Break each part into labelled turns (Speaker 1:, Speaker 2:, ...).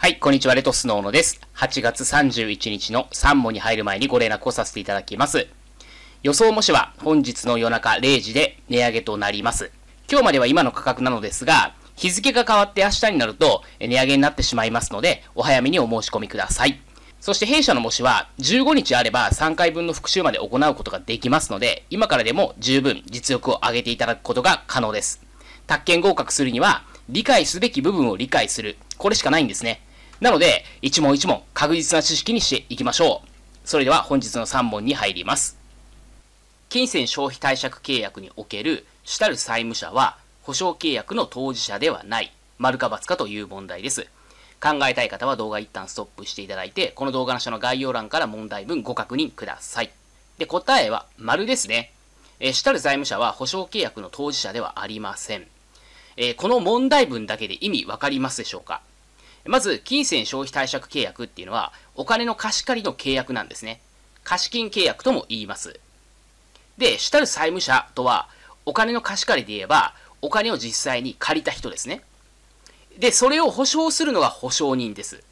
Speaker 1: はい、こんにちは、レトスの小野です。8月31日の3問に入る前にご連絡をさせていただきます。予想模試は本日の夜中0時で値上げとなります。今日までは今の価格なのですが、日付が変わって明日になると値上げになってしまいますので、お早めにお申し込みください。そして弊社の模試は15日あれば3回分の復習まで行うことができますので、今からでも十分実力を上げていただくことが可能です。宅建合格するには、理解すべき部分を理解する。これしかないんですね。なので、一問一問確実な知識にしていきましょう。それでは本日の3問に入ります。金銭消費貸借契約における主たる債務者は保証契約の当事者ではない、丸か×かという問題です。考えたい方は動画一旦ストップしていただいて、この動画の下の概要欄から問題文ご確認ください。で、答えは丸ですね。えー、主たる財務者は保証契約の当事者ではありません。えー、この問題文だけで意味わかりますでしょうかまず、金銭消費貸借契約っていうのは、お金の貸し借りの契約なんですね。貸金契約とも言います。で、主たる債務者とは、お金の貸し借りで言えば、お金を実際に借りた人ですね。で、それを保証するのが保証人です。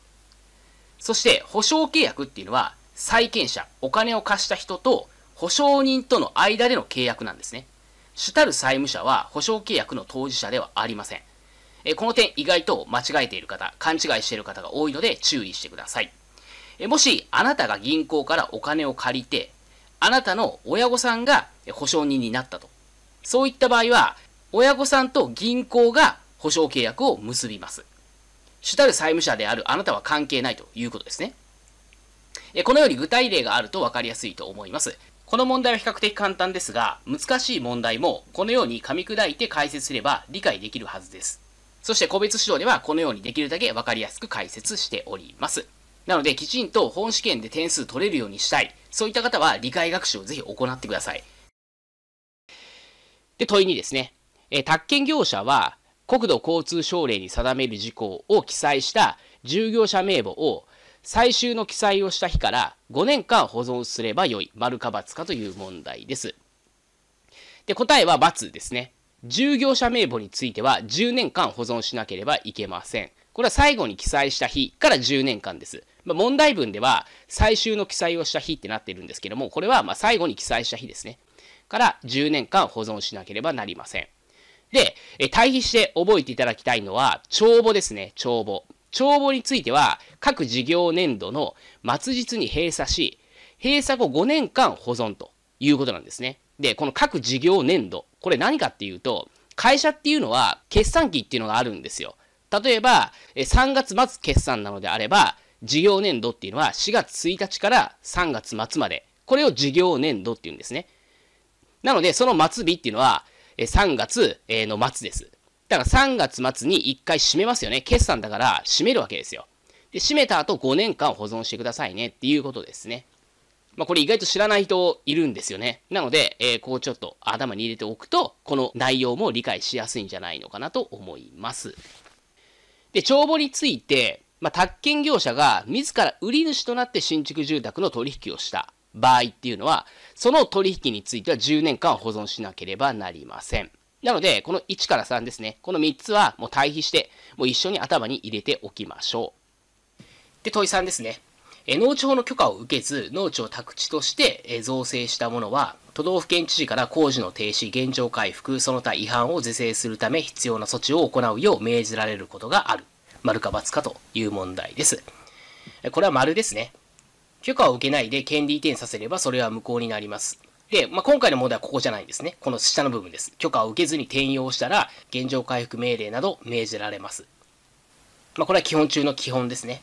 Speaker 1: そして、保証契約っていうのは、債権者、お金を貸した人と、保証人との間での契約なんですね。主たる債務者は保証契約の当事者ではありません。えこの点意外と間違えている方、勘違いしている方が多いので注意してください。えもしあなたが銀行からお金を借りて、あなたの親御さんが保証人になったと。そういった場合は、親御さんと銀行が保証契約を結びます。主たる債務者であるあなたは関係ないということですね。このように具体例があると分かりやすいと思います。この問題は比較的簡単ですが、難しい問題もこのように噛み砕いて解説すれば理解できるはずです。そして個別指導ではこのようにできるだけ分かりやすく解説しております。なので、きちんと本試験で点数取れるようにしたい。そういった方は理解学習をぜひ行ってください。で、問い2ですね。え宅建業者は、国土交通省令に定める事項を記載した従業者名簿を最終の記載をした日から5年間保存すればよい。丸か×かという問題です。で、答えは×ですね。従業者名簿については10年間保存しなければいけません。これは最後に記載した日から10年間です。まあ、問題文では最終の記載をした日ってなってるんですけども、これはま最後に記載した日ですね。から10年間保存しなければなりません。で、え対比して覚えていただきたいのは、帳簿ですね、帳簿。帳簿については、各事業年度の末日に閉鎖し、閉鎖後5年間保存ということなんですね。で、この各事業年度これ何かっていうと、会社っていうのは決算期っていうのがあるんですよ。例えば、3月末決算なのであれば、事業年度っていうのは4月1日から3月末まで。これを事業年度っていうんですね。なので、その末日っていうのは、3月の末です。だから3月末に1回閉めますよね。決算だから閉めるわけですよ。で、閉めた後5年間保存してくださいねっていうことですね。まあ、これ意外と知らない人いるんですよね。なので、えー、こうちょっと頭に入れておくと、この内容も理解しやすいんじゃないのかなと思います。で、帳簿について、まあ、宅建業者が自ら売り主となって新築住宅の取引をした場合っていうのは、その取引については10年間保存しなければなりません。なので、この1から3ですね。この3つはもう対比して、もう一緒に頭に入れておきましょう。で、問い3ですね。え農地法の許可を受けず、農地を宅地として、え造成したものは、都道府県知事から工事の停止、現状回復、その他違反を是正するため必要な措置を行うよう命じられることがある。丸か×かという問題です。これは丸ですね。許可を受けないで権利移転させればそれは無効になります。で、まあ、今回の問題はここじゃないんですね。この下の部分です。許可を受けずに転用したら、現状回復命令など命じられます。まあ、これは基本中の基本ですね。